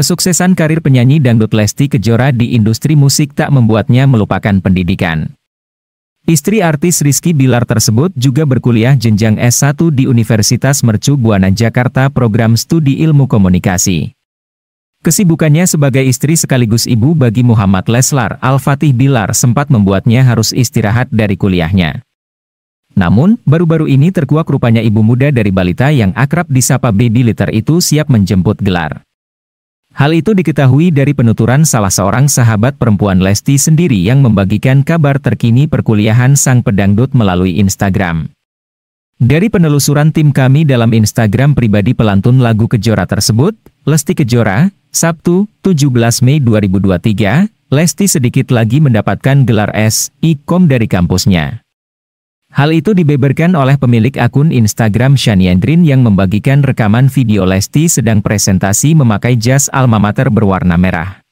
Kesuksesan karir penyanyi dangdut Lesti Kejora di industri musik tak membuatnya melupakan pendidikan. Istri artis Rizky Bilar tersebut juga berkuliah jenjang S1 di Universitas Mercu Buana Jakarta program studi ilmu komunikasi. Kesibukannya sebagai istri sekaligus ibu bagi Muhammad Leslar Al-Fatih Bilar sempat membuatnya harus istirahat dari kuliahnya. Namun, baru-baru ini terkuak rupanya ibu muda dari balita yang akrab disapa baby litter itu siap menjemput gelar. Hal itu diketahui dari penuturan salah seorang sahabat perempuan Lesti sendiri yang membagikan kabar terkini perkuliahan sang pedangdut melalui Instagram. Dari penelusuran tim kami dalam Instagram pribadi pelantun lagu Kejora tersebut, Lesti Kejora, Sabtu, 17 Mei 2023, Lesti sedikit lagi mendapatkan gelar S.Ikom dari kampusnya. Hal itu dibeberkan oleh pemilik akun Instagram Shaniandrin yang membagikan rekaman video Lesti sedang presentasi memakai jas almamater berwarna merah.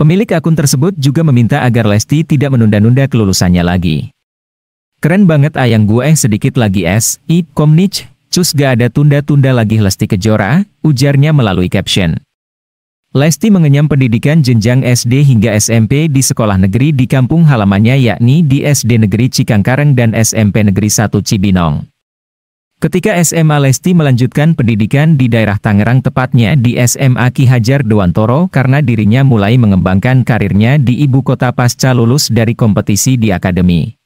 Pemilik akun tersebut juga meminta agar Lesti tidak menunda-nunda kelulusannya lagi. Keren banget ayang gue sedikit lagi es, i, komnich, cus gak ada tunda-tunda lagi Lesti Kejora, ujarnya melalui caption. Lesti mengenyam pendidikan jenjang SD hingga SMP di sekolah negeri di kampung halamannya yakni di SD Negeri Cikangkareng dan SMP Negeri 1 Cibinong. Ketika SMA Lesti melanjutkan pendidikan di daerah Tangerang tepatnya di SMA Ki Hajar Dewantoro karena dirinya mulai mengembangkan karirnya di ibu kota pasca lulus dari kompetisi di akademi.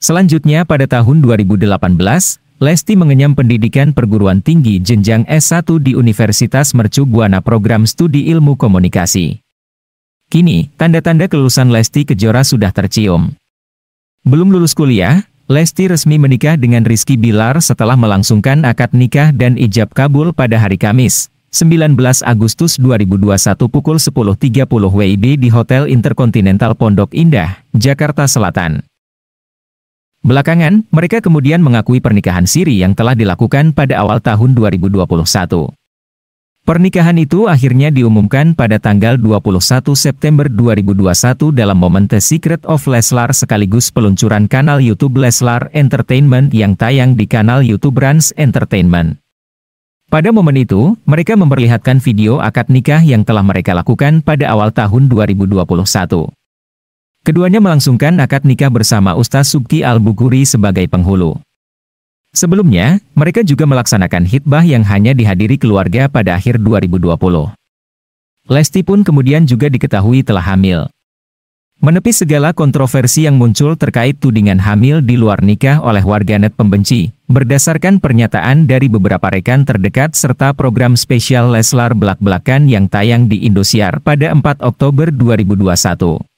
Selanjutnya pada tahun 2018, Lesti mengenyam pendidikan perguruan tinggi jenjang S1 di Universitas Mercu Buana Program Studi Ilmu Komunikasi. Kini, tanda-tanda kelulusan Lesti Kejora sudah tercium. Belum lulus kuliah, Lesti resmi menikah dengan Rizky Bilar setelah melangsungkan akad nikah dan ijab kabul pada hari Kamis, 19 Agustus 2021 pukul 10.30 WIB di Hotel Intercontinental Pondok Indah, Jakarta Selatan. Belakangan, mereka kemudian mengakui pernikahan siri yang telah dilakukan pada awal tahun 2021. Pernikahan itu akhirnya diumumkan pada tanggal 21 September 2021 dalam momen The Secret of Leslar sekaligus peluncuran kanal YouTube Leslar Entertainment yang tayang di kanal YouTube Brands Entertainment. Pada momen itu, mereka memperlihatkan video akad nikah yang telah mereka lakukan pada awal tahun 2021. Keduanya melangsungkan akad nikah bersama Ustaz Subki Al-Bukhuri sebagai penghulu. Sebelumnya, mereka juga melaksanakan hitbah yang hanya dihadiri keluarga pada akhir 2020. Lesti pun kemudian juga diketahui telah hamil. Menepis segala kontroversi yang muncul terkait tudingan hamil di luar nikah oleh warganet pembenci, berdasarkan pernyataan dari beberapa rekan terdekat serta program spesial Leslar Belak-Belakan yang tayang di Indosiar pada 4 Oktober 2021.